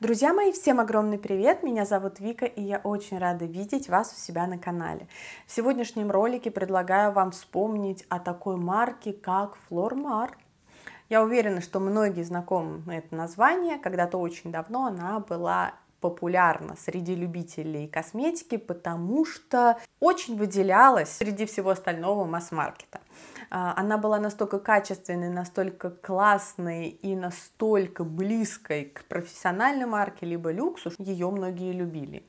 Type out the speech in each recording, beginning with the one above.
Друзья мои, всем огромный привет! Меня зовут Вика, и я очень рада видеть вас у себя на канале. В сегодняшнем ролике предлагаю вам вспомнить о такой марке, как Флормар. Я уверена, что многие знакомы это название, когда-то очень давно она была популярна среди любителей косметики, потому что очень выделялась среди всего остального масс-маркета. А, она была настолько качественной, настолько классной и настолько близкой к профессиональной марке, либо люксу, ее многие любили.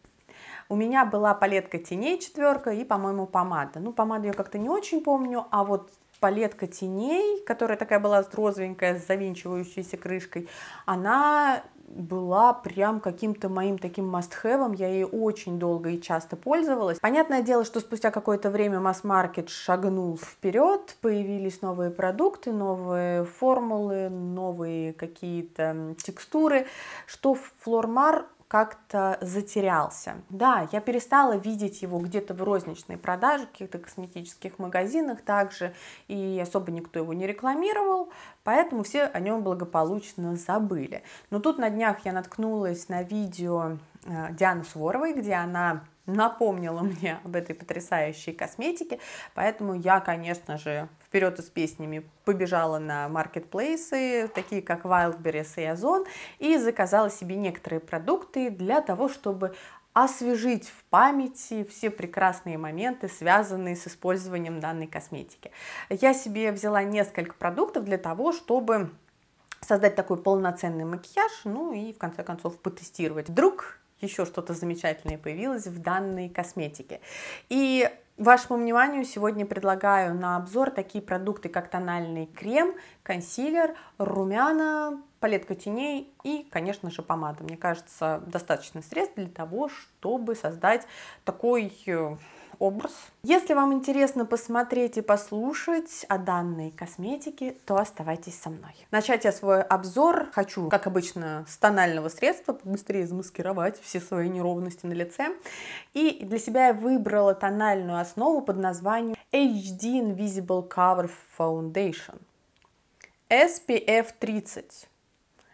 У меня была палетка теней четверка и, по-моему, помада. Ну, помаду я как-то не очень помню, а вот палетка теней, которая такая была с розовенькая, с завинчивающейся крышкой, она была прям каким-то моим таким мастхевом я ей очень долго и часто пользовалась. Понятное дело, что спустя какое-то время масс-маркет шагнул вперед, появились новые продукты, новые формулы, новые какие-то текстуры, что флормар как-то затерялся. Да, я перестала видеть его где-то в розничной продаже, в каких-то косметических магазинах также, и особо никто его не рекламировал, поэтому все о нем благополучно забыли. Но тут на днях я наткнулась на видео э, Дианы Суворовой, где она напомнила мне об этой потрясающей косметике, поэтому я, конечно же, вперед с песнями побежала на маркетплейсы, такие как Wildberries и Озон, и заказала себе некоторые продукты для того, чтобы освежить в памяти все прекрасные моменты, связанные с использованием данной косметики. Я себе взяла несколько продуктов для того, чтобы создать такой полноценный макияж, ну и в конце концов потестировать. Вдруг еще что-то замечательное появилось в данной косметике. И вашему вниманию сегодня предлагаю на обзор такие продукты, как тональный крем, консилер, румяна, палетка теней и, конечно же, помада. Мне кажется, достаточно средств для того, чтобы создать такой э, образ. Если вам интересно посмотреть и послушать о данной косметике, то оставайтесь со мной. Начать я свой обзор хочу, как обычно, с тонального средства, побыстрее замаскировать все свои неровности на лице. И для себя я выбрала тональную основу под названием HD Invisible Cover Foundation. SPF 30.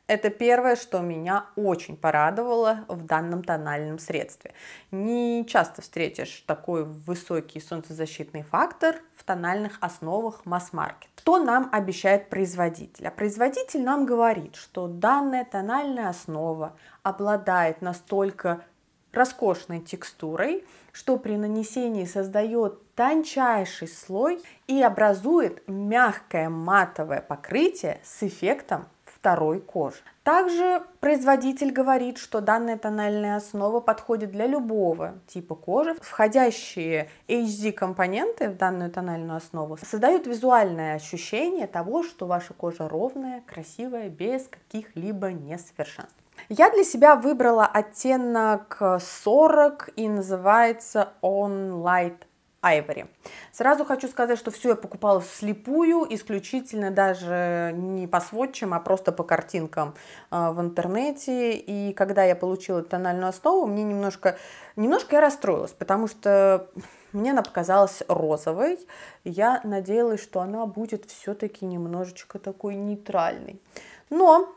Это первое, что меня очень порадовало в данном тональном средстве. Не часто встретишь такой высокий солнцезащитный фактор в тональных основах масс-маркет. Что нам обещает производитель? А производитель нам говорит, что данная тональная основа обладает настолько роскошной текстурой, что при нанесении создает тончайший слой и образует мягкое матовое покрытие с эффектом второй кожи. Также производитель говорит, что данная тональная основа подходит для любого типа кожи. Входящие HD компоненты в данную тональную основу создают визуальное ощущение того, что ваша кожа ровная, красивая, без каких-либо несовершенств. Я для себя выбрала оттенок 40 и называется On Light Айвори. Сразу хочу сказать, что все я покупала вслепую, исключительно даже не по сводчам, а просто по картинкам э, в интернете. И когда я получила тональную основу, мне немножко, немножко я расстроилась, потому что мне она показалась розовой. Я надеялась, что она будет все-таки немножечко такой нейтральной. Но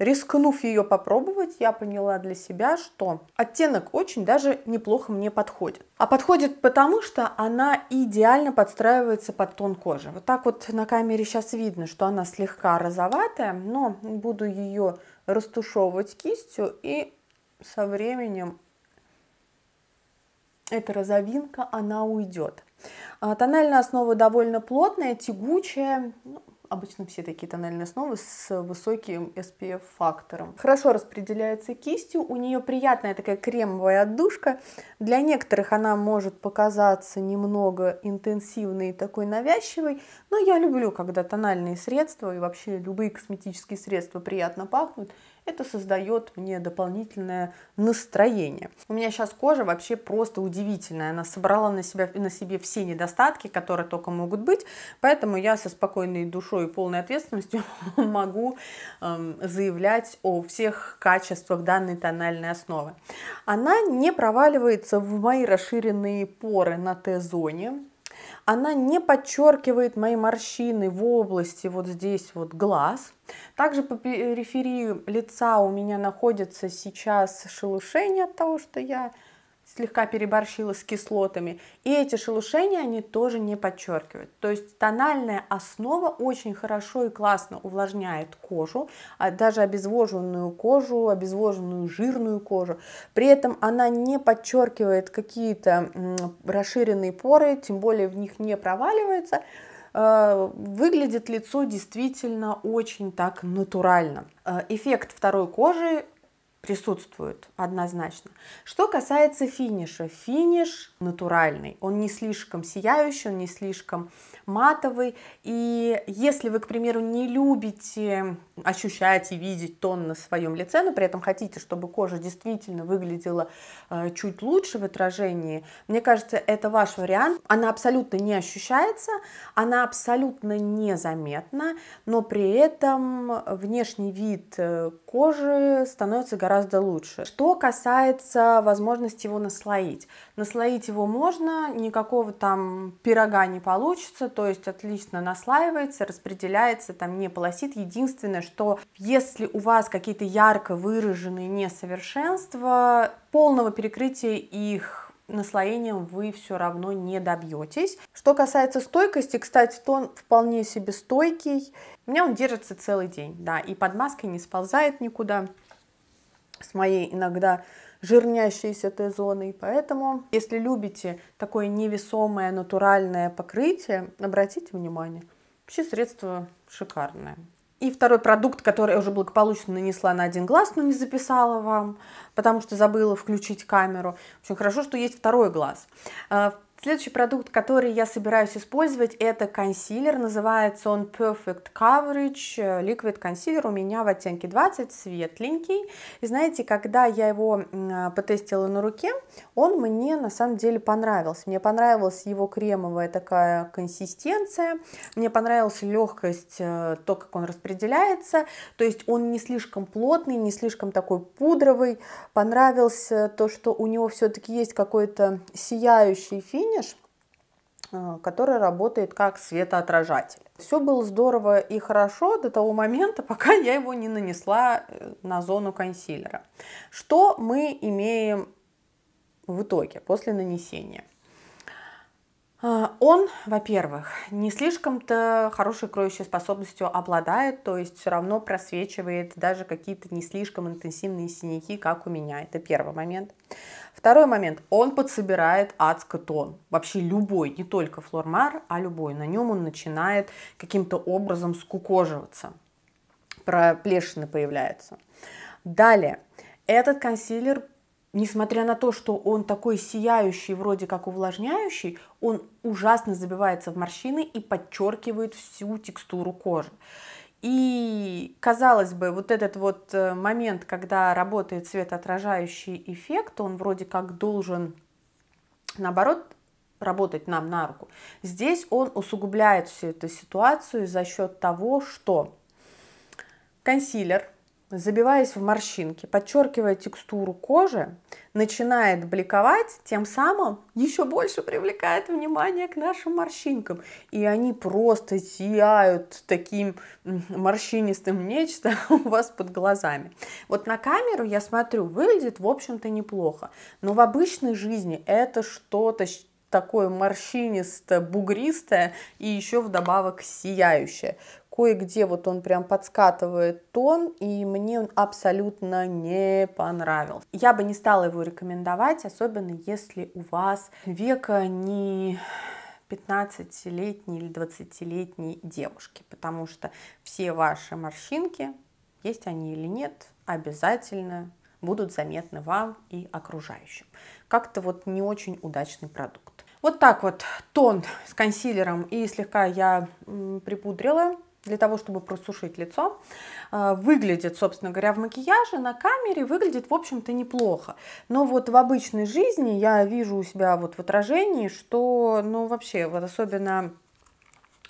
Рискнув ее попробовать, я поняла для себя, что оттенок очень даже неплохо мне подходит. А подходит потому, что она идеально подстраивается под тон кожи. Вот так вот на камере сейчас видно, что она слегка розоватая, но буду ее растушевывать кистью и со временем эта розовинка, она уйдет. А тональная основа довольно плотная, тягучая, ну, Обычно все такие тональные основы с высоким SPF-фактором. Хорошо распределяется кистью, у нее приятная такая кремовая отдушка. Для некоторых она может показаться немного интенсивной и такой навязчивой, но я люблю, когда тональные средства и вообще любые косметические средства приятно пахнут это создает мне дополнительное настроение. У меня сейчас кожа вообще просто удивительная. Она собрала на, себя, на себе все недостатки, которые только могут быть. Поэтому я со спокойной душой и полной ответственностью могу эм, заявлять о всех качествах данной тональной основы. Она не проваливается в мои расширенные поры на Т-зоне она не подчеркивает мои морщины в области вот здесь вот глаз. Также по периферии лица у меня находится сейчас шелушение от того, что я слегка переборщила с кислотами. И эти шелушения они тоже не подчеркивают. То есть тональная основа очень хорошо и классно увлажняет кожу, а даже обезвоженную кожу, обезвоженную жирную кожу. При этом она не подчеркивает какие-то расширенные поры, тем более в них не проваливается. Э, выглядит лицо действительно очень так натурально. Э, эффект второй кожи присутствует однозначно. Что касается финиша, финиш натуральный, он не слишком сияющий, он не слишком матовый, и если вы, к примеру, не любите ощущать и видеть тон на своем лице, но при этом хотите, чтобы кожа действительно выглядела э, чуть лучше в отражении, мне кажется, это ваш вариант. Она абсолютно не ощущается, она абсолютно незаметна, но при этом внешний вид э, кожи становится гораздо гораздо лучше. Что касается возможности его наслоить. Наслоить его можно, никакого там пирога не получится, то есть отлично наслаивается, распределяется, там не полосит. Единственное, что если у вас какие-то ярко выраженные несовершенства, полного перекрытия их наслоением вы все равно не добьетесь. Что касается стойкости, кстати, то он вполне себе стойкий. У меня он держится целый день, да, и под маской не сползает никуда с моей иногда жирнящейся этой зоной. Поэтому, если любите такое невесомое натуральное покрытие, обратите внимание. Вообще средство шикарное. И второй продукт, который я уже благополучно нанесла на один глаз, но не записала вам, потому что забыла включить камеру. в общем хорошо, что есть второй глаз. А, Следующий продукт, который я собираюсь использовать, это консилер. Называется он Perfect Coverage э, Liquid Concealer. У меня в оттенке 20, светленький. И знаете, когда я его а, потестила на руке, он мне на самом деле понравился. Мне понравилась его кремовая такая консистенция. Мне понравилась легкость, э, то, как он распределяется. То есть он не слишком плотный, не слишком такой пудровый. Понравился то, что у него все-таки есть какой-то сияющий финиш финиш, э, который работает как светоотражатель. Все было здорово и хорошо до того момента, пока я его не нанесла э, на зону консилера. Что мы имеем в итоге после нанесения? А, он, во-первых, не слишком-то хорошей кроющей способностью обладает, то есть все равно просвечивает даже какие-то не слишком интенсивные синяки, как у меня. Это первый момент. Второй момент. Он подсобирает адский тон. Вообще любой, не только флормар, а любой. На нем он начинает каким-то образом скукоживаться. Проплешины появляются. Далее. Этот консилер несмотря на то, что он такой сияющий, вроде как увлажняющий, он ужасно забивается в морщины и подчеркивает всю текстуру кожи. И, казалось бы, вот этот вот э, момент, когда работает светоотражающий эффект, он вроде как должен, наоборот, работать нам на руку. Здесь он усугубляет всю эту ситуацию за счет того, что консилер – забиваясь в морщинки, подчеркивая текстуру кожи, начинает бликовать, тем самым еще больше привлекает внимание к нашим морщинкам. И они просто сияют таким морщинистым нечто у вас под глазами. Вот на камеру я смотрю, выглядит, в общем-то, неплохо. Но в обычной жизни это что-то такое морщинистое, бугристое и еще вдобавок сияющее кое-где вот он прям подскатывает тон, и мне он абсолютно не понравился. Я бы не стала его рекомендовать, особенно если у вас века не 15-летней или 20-летней девушки, потому что все ваши морщинки, есть они или нет, обязательно будут заметны вам и окружающим. Как-то вот не очень удачный продукт. Вот так вот тон с консилером и слегка я припудрила для того, чтобы просушить лицо, э, выглядит, собственно говоря, в макияже, на камере выглядит, в общем-то, неплохо. Но вот в обычной жизни я вижу у себя вот в отражении, что, ну, вообще, вот особенно,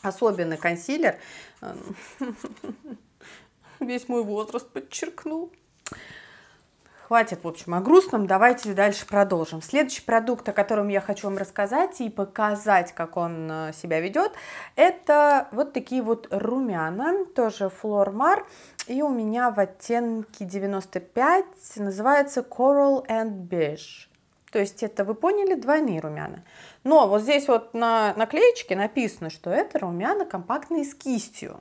особенно консилер, э, весь мой возраст подчеркнул. Хватит, в общем, о грустном, давайте дальше продолжим. Следующий продукт, о котором я хочу вам рассказать и показать, как он э, себя ведет, это вот такие вот румяна, тоже Флормар, и у меня в оттенке 95, называется Coral and Beige. То есть это, вы поняли, двойные румяна. Но вот здесь вот на наклеечке написано, что это румяна компактные с кистью.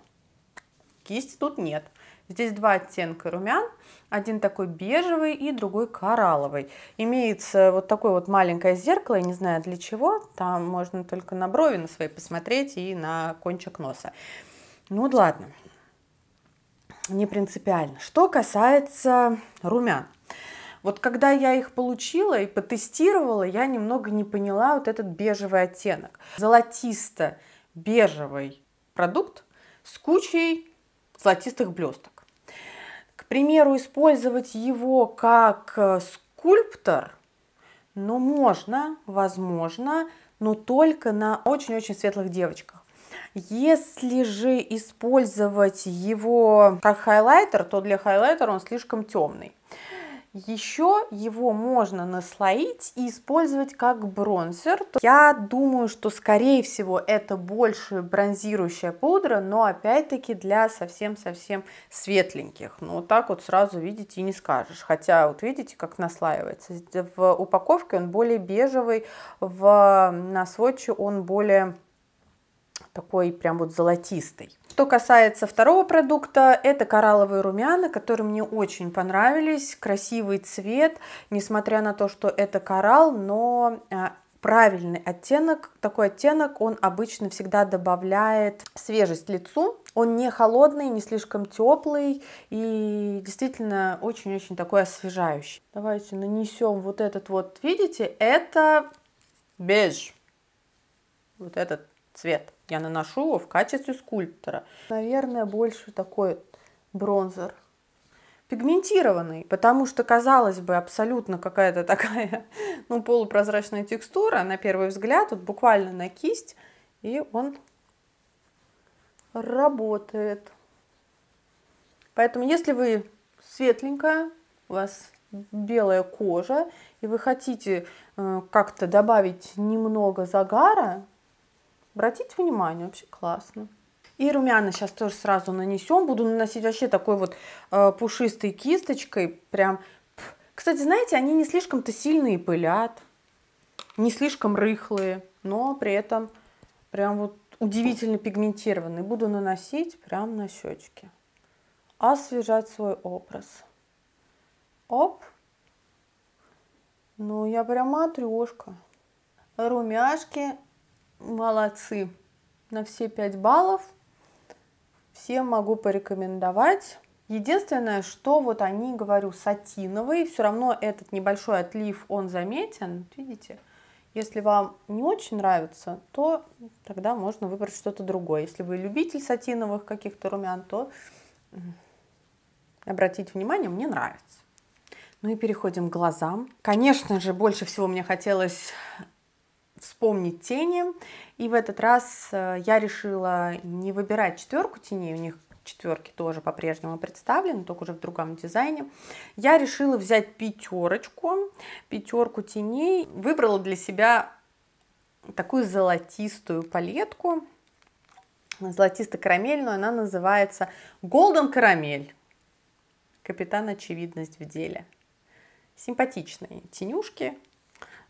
Кисти тут нет. Здесь два оттенка румян, один такой бежевый и другой коралловый. Имеется вот такое вот маленькое зеркало, я не знаю для чего, там можно только на брови на свои посмотреть и на кончик носа. Ну ладно, не принципиально. Что касается румян. Вот когда я их получила и потестировала, я немного не поняла вот этот бежевый оттенок. Золотисто-бежевый продукт с кучей золотистых блесток примеру, использовать его как э, скульптор, но можно, возможно, но только на очень-очень светлых девочках. Если же использовать его как хайлайтер, то для хайлайтера он слишком темный. Еще его можно наслоить и использовать как бронзер. Я думаю, что скорее всего это больше бронзирующая пудра, но опять-таки для совсем-совсем светленьких. Ну, вот так вот сразу видите и не скажешь. Хотя вот видите, как наслаивается. В упаковке он более бежевый, в, на сводче он более такой прям вот золотистый. Что касается второго продукта, это коралловые румяна, которые мне очень понравились. Красивый цвет, несмотря на то, что это коралл, но а, правильный оттенок. Такой оттенок он обычно всегда добавляет свежесть лицу. Он не холодный, не слишком теплый и действительно очень-очень такой освежающий. Давайте нанесем вот этот вот, видите, это беж. Вот этот цвет. Я наношу его в качестве скульптора. Наверное, больше такой бронзер. Пигментированный, потому что, казалось бы, абсолютно какая-то такая, ну, полупрозрачная текстура, на первый взгляд, вот буквально на кисть, и он работает. Поэтому, если вы светленькая, у вас белая кожа, и вы хотите э, как-то добавить немного загара, Обратить внимание, вообще классно. И румяна сейчас тоже сразу нанесем. Буду наносить вообще такой вот э, пушистой кисточкой. Прям. Кстати, знаете, они не слишком-то сильные пылят, не слишком рыхлые, но при этом прям вот удивительно пигментированные. Буду наносить прям на щечки. Освежать свой образ. Оп. Ну, я прямо трешка. Румяшки молодцы. На все 5 баллов всем могу порекомендовать. Единственное, что вот они, говорю, сатиновые, все равно этот небольшой отлив, он заметен, видите? Если вам не очень нравится, то тогда можно выбрать что-то другое. Если вы любитель сатиновых каких-то румян, то обратите внимание, мне нравится. Ну и переходим к глазам. Конечно же, больше всего мне хотелось вспомнить тени. И в этот раз э, я решила не выбирать четверку теней, у них четверки тоже по-прежнему представлены, только уже в другом дизайне. Я решила взять пятерочку, пятерку теней, выбрала для себя такую золотистую палетку, золотисто-карамельную, она называется Golden Карамель. Капитан Очевидность в деле. Симпатичные тенюшки,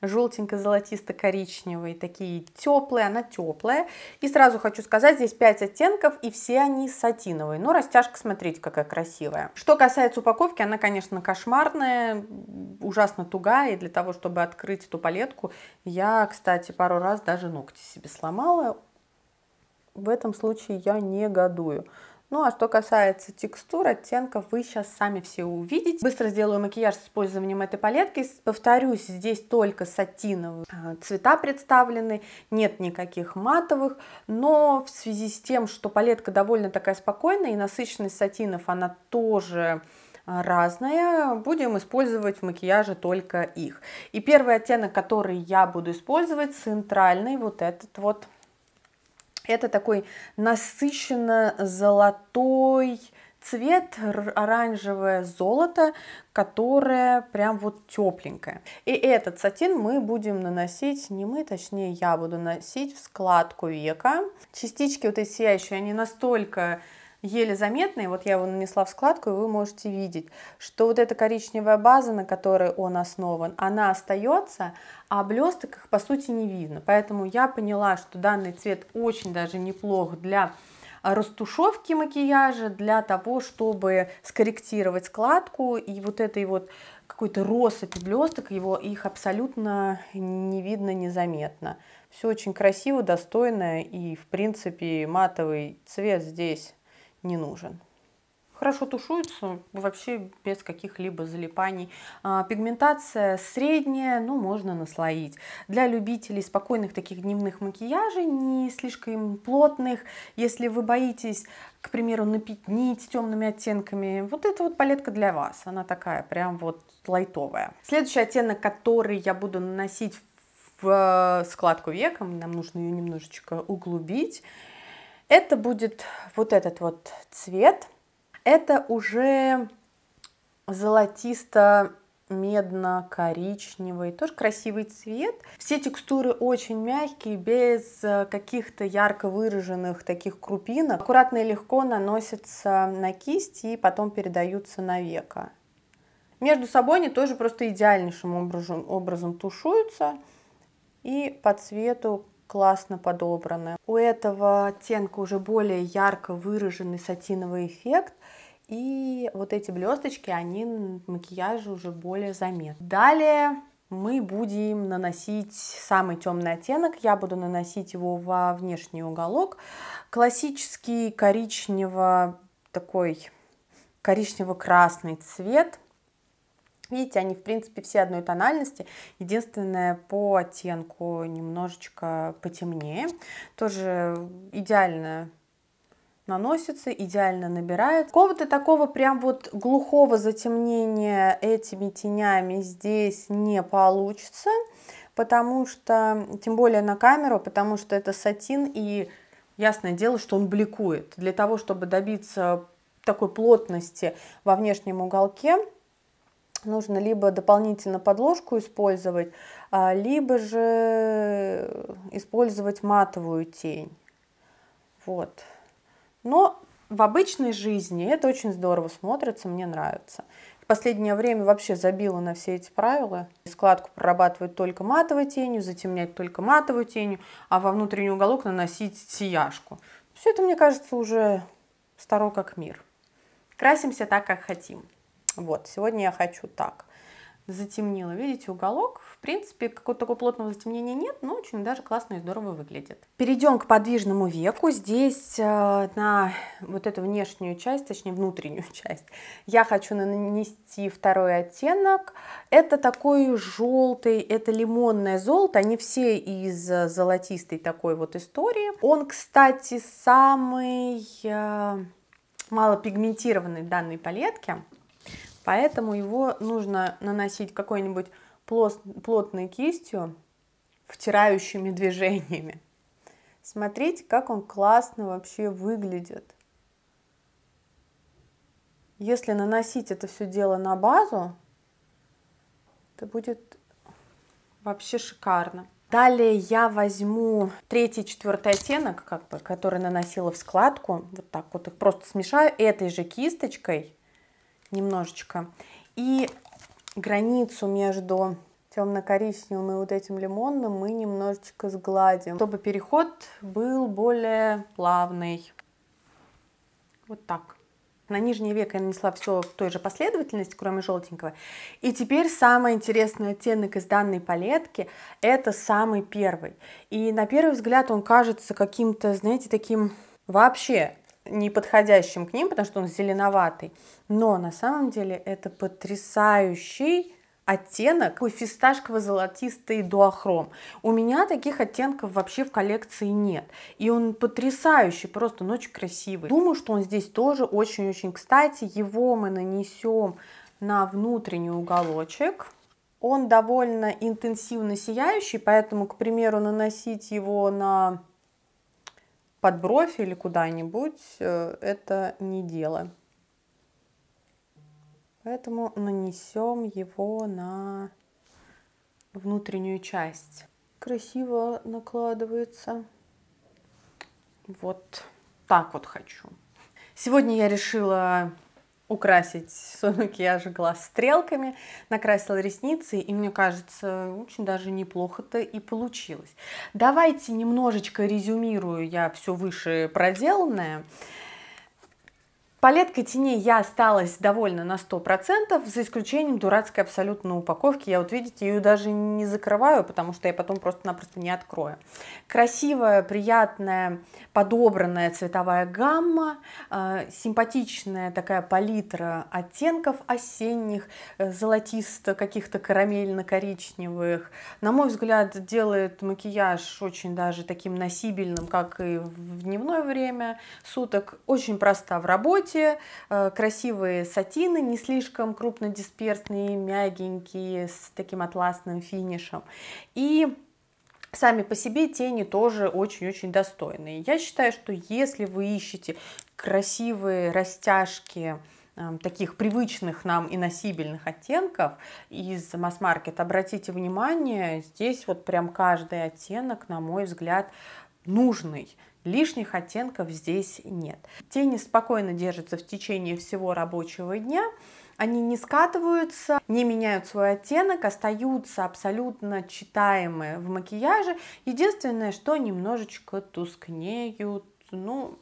желтенько-золотисто-коричневый, такие теплые, она теплая. И сразу хочу сказать, здесь 5 оттенков, и все они сатиновые. Но растяжка, смотрите, какая красивая. Что касается упаковки, она, конечно, кошмарная, ужасно тугая. И для того, чтобы открыть эту палетку, я, кстати, пару раз даже ногти себе сломала. В этом случае я негодую. Ну а что касается текстур, оттенков, вы сейчас сами все увидите. Быстро сделаю макияж с использованием этой палетки. Повторюсь, здесь только сатиновые а, цвета представлены, нет никаких матовых, но в связи с тем, что палетка довольно такая спокойная и насыщенность сатинов, она тоже а, разная, будем использовать в макияже только их. И первый оттенок, который я буду использовать, центральный, вот этот вот это такой насыщенно-золотой цвет, оранжевое золото, которое прям вот тепленькое. И этот сатин мы будем наносить, не мы, точнее я буду носить в складку века. Частички вот эти сияющие, они настолько еле заметный, вот я его нанесла в складку, и вы можете видеть, что вот эта коричневая база, на которой он основан, она остается, а блесток их по сути не видно. Поэтому я поняла, что данный цвет очень даже неплох для растушевки макияжа, для того, чтобы скорректировать складку и вот этой вот какой-то россыпи блесток, его, их абсолютно не видно, незаметно. Все очень красиво, достойно и, в принципе, матовый цвет здесь не нужен. Хорошо тушуется, вообще без каких-либо залипаний. А, пигментация средняя, ну, можно наслоить. Для любителей спокойных таких дневных макияжей, не слишком плотных, если вы боитесь, к примеру, напятнить темными оттенками, вот эта вот палетка для вас, она такая прям вот лайтовая. Следующий оттенок, который я буду наносить в э, складку века, нам нужно ее немножечко углубить, это будет вот этот вот цвет. Это уже золотисто медно-коричневый, тоже красивый цвет. Все текстуры очень мягкие, без э, каких-то ярко выраженных таких крупинок. Аккуратно и легко наносятся на кисть и потом передаются на века. Между собой они тоже просто идеальнейшим образом, образом тушуются и по цвету классно подобраны. У этого оттенка уже более ярко выраженный сатиновый эффект. И вот эти блесточки, они макияжу уже более заметны. Далее мы будем наносить самый темный оттенок. Я буду наносить его во внешний уголок. Классический коричнево такой коричнево-красный цвет. Видите, они, в принципе, все одной тональности. Единственное, по оттенку немножечко потемнее. Тоже идеально наносится, идеально набирает. Какого-то такого прям вот глухого затемнения этими тенями здесь не получится, потому что, тем более на камеру, потому что это сатин, и ясное дело, что он бликует. Для того, чтобы добиться такой плотности во внешнем уголке, нужно либо дополнительно подложку использовать, а, либо же э, использовать матовую тень. Вот. Но в обычной жизни это очень здорово смотрится, мне нравится. В последнее время вообще забила на все эти правила. Складку прорабатывать только матовой тенью, затемнять только матовой тенью, а во внутренний уголок наносить сияшку. Все это, мне кажется, уже старо как мир. Красимся так, как хотим. Вот, сегодня я хочу так. Затемнила, видите, уголок. В принципе, какого-то такого плотного затемнения нет, но очень даже классно и здорово выглядит. Перейдем к подвижному веку. Здесь э, на вот эту внешнюю часть, точнее внутреннюю часть, я хочу нанести второй оттенок. Это такой желтый, это лимонное золото. Они все из э, золотистой такой вот истории. Он, кстати, самый... Э, малопигментированной данной палетки. Поэтому его нужно наносить какой-нибудь плотной кистью, втирающими движениями. Смотрите, как он классно вообще выглядит. Если наносить это все дело на базу, то будет вообще шикарно. Далее я возьму третий, четвертый оттенок, как бы, который наносила в складку. Вот так вот их просто смешаю этой же кисточкой немножечко. И границу между темно-коричневым и вот этим лимонным мы немножечко сгладим, чтобы переход был более плавный. Вот так. На нижнее веко я нанесла все в той же последовательности, кроме желтенького. И теперь самый интересный оттенок из данной палетки – это самый первый. И на первый взгляд он кажется каким-то, знаете, таким вообще неподходящим к ним, потому что он зеленоватый. Но на самом деле это потрясающий оттенок, такой фисташково-золотистый дуохром. У меня таких оттенков вообще в коллекции нет. И он потрясающий, просто очень красивый. Думаю, что он здесь тоже очень-очень кстати. Его мы нанесем на внутренний уголочек. Он довольно интенсивно сияющий, поэтому, к примеру, наносить его на под бровь или куда-нибудь, э, это не дело. Поэтому нанесем его на внутреннюю часть. Красиво накладывается. Вот так вот хочу. Сегодня я решила украсить свой макияж глаз стрелками, накрасила ресницы, и мне кажется, очень даже неплохо-то и получилось. Давайте немножечко резюмирую я все выше проделанное. Палеткой теней я осталась довольна на 100%, за исключением дурацкой абсолютно упаковки. Я вот, видите, ее даже не закрываю, потому что я потом просто-напросто не открою. Красивая, приятная, подобранная цветовая гамма, э, симпатичная такая палитра оттенков осенних, э, золотисто каких-то карамельно-коричневых. На мой взгляд, делает макияж очень даже таким носибельным, как и в дневное время суток. Очень проста в работе работе, э, красивые сатины, не слишком крупнодисперсные, мягенькие, с таким атласным финишем. И сами по себе тени тоже очень-очень достойные. Я считаю, что если вы ищете красивые растяжки, эм, таких привычных нам и носибельных оттенков из масс-маркет. Обратите внимание, здесь вот прям каждый оттенок, на мой взгляд, нужный. Лишних оттенков здесь нет. Тени спокойно держатся в течение всего рабочего дня. Они не скатываются, не меняют свой оттенок, остаются абсолютно читаемые в макияже. Единственное, что немножечко тускнеют, ну,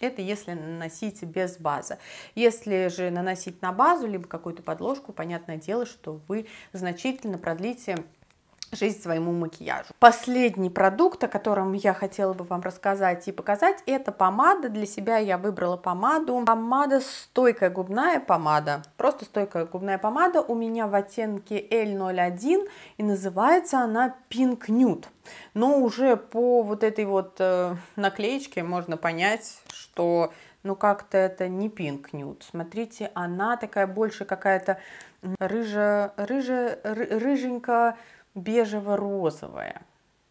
это если наносить без базы. Если же наносить на базу, либо какую-то подложку, понятное дело, что вы значительно продлите жизнь своему макияжу. Последний продукт, о котором я хотела бы вам рассказать и показать, это помада. Для себя я выбрала помаду. Помада стойкая губная помада. Просто стойкая губная помада у меня в оттенке L01 и называется она Pink Nude. Но уже по вот этой вот э, наклеечке можно понять, что ну как-то это не Pink Nude. Смотрите, она такая больше какая-то рыжая, рыжа, рыженькая бежево-розовое.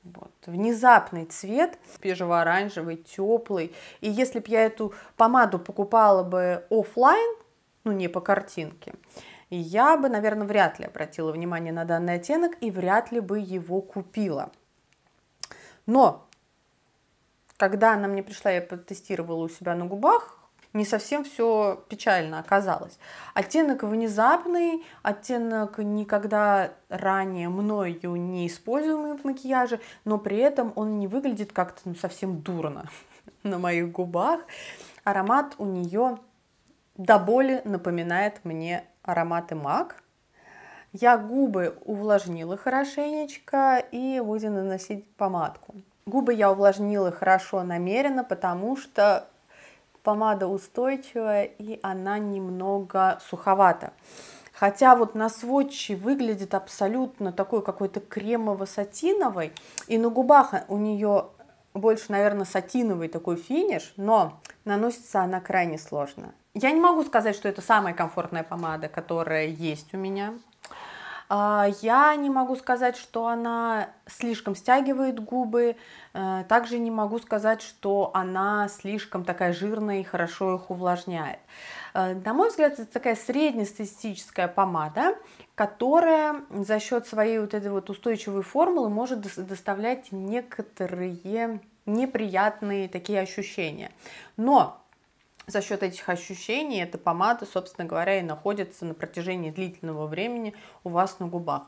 Вот. Внезапный цвет, бежево-оранжевый, теплый. И если бы я эту помаду покупала бы офлайн, ну не по картинке, я бы, наверное, вряд ли обратила внимание на данный оттенок и вряд ли бы его купила. Но когда она мне пришла, я потестировала у себя на губах, не совсем все печально оказалось. Оттенок внезапный, оттенок никогда ранее мною не используемый в макияже, но при этом он не выглядит как-то ну, совсем дурно на моих губах. Аромат у нее до боли напоминает мне ароматы мак. Я губы увлажнила хорошенечко и буду наносить помадку. Губы я увлажнила хорошо намеренно, потому что помада устойчивая и она немного суховата. Хотя вот на сводчи выглядит абсолютно такой какой-то кремово-сатиновой, и на губах у нее больше, наверное, сатиновый такой финиш, но наносится она крайне сложно. Я не могу сказать, что это самая комфортная помада, которая есть у меня. А, я не могу сказать, что она слишком стягивает губы, э, также не могу сказать, что она слишком такая жирная и хорошо их увлажняет. Э, на мой взгляд, это такая среднестатистическая помада, которая за счет своей вот этой вот устойчивой формулы может доставлять некоторые неприятные такие ощущения. Но за счет этих ощущений эта помада, собственно говоря, и находится на протяжении длительного времени у вас на губах.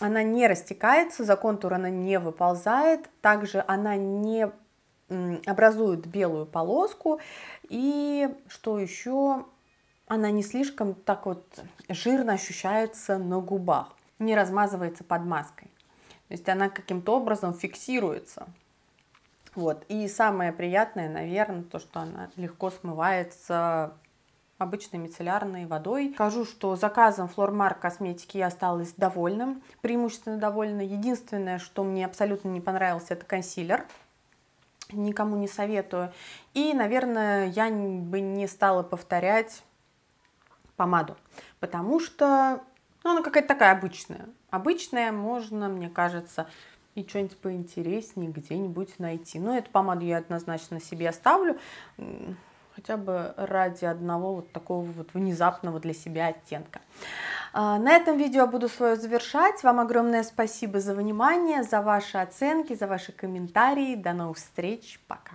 Она не растекается, за контур она не выползает, также она не образует белую полоску. И что еще, она не слишком так вот жирно ощущается на губах, не размазывается под маской. То есть она каким-то образом фиксируется вот. И самое приятное, наверное, то, что она легко смывается обычной мицеллярной водой. Скажу, что заказом Флормар косметики я осталась довольным, преимущественно довольна. Единственное, что мне абсолютно не понравился, это консилер. Никому не советую. И, наверное, я бы не стала повторять помаду, потому что ну, она какая-то такая обычная. Обычная можно, мне кажется, и что-нибудь поинтереснее где-нибудь найти. Но ну, эту помаду я однозначно себе оставлю, хотя бы ради одного вот такого вот внезапного для себя оттенка. А, на этом видео буду свое завершать. Вам огромное спасибо за внимание, за ваши оценки, за ваши комментарии. До новых встреч. Пока.